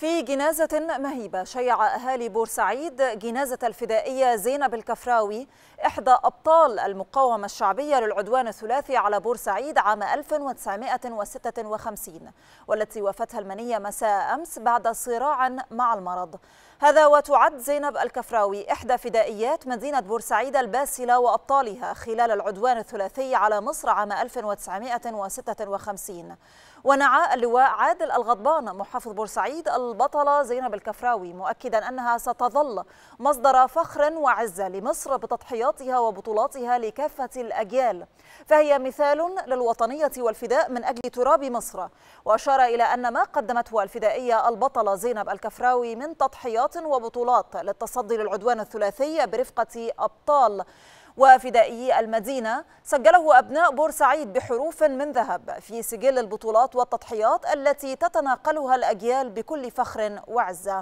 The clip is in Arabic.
في جنازة مهيبة شيع أهالي بورسعيد جنازة الفدائية زينب الكفراوي إحدى أبطال المقاومة الشعبية للعدوان الثلاثي على بورسعيد عام 1956 والتي وافتها المنية مساء أمس بعد صراع مع المرض هذا وتعد زينب الكفراوي إحدى فدائيات مدينة بورسعيد الباسلة وأبطالها خلال العدوان الثلاثي على مصر عام 1956 ونعى اللواء عادل الغضبان محافظ بورسعيد البطلة زينب الكفراوي مؤكدا أنها ستظل مصدر فخر وعزة لمصر بتضحياتها وبطولاتها لكافة الأجيال فهي مثال للوطنية والفداء من أجل تراب مصر وأشار إلى أن ما قدمته الفدائية البطلة زينب الكفراوي من تضحيات وبطولات للتصدي للعدوان الثلاثي برفقة أبطال وفدائي المدينة سجله أبناء بورسعيد بحروف من ذهب في سجل البطولات والتضحيات التي تتناقلها الأجيال بكل فخر وعزة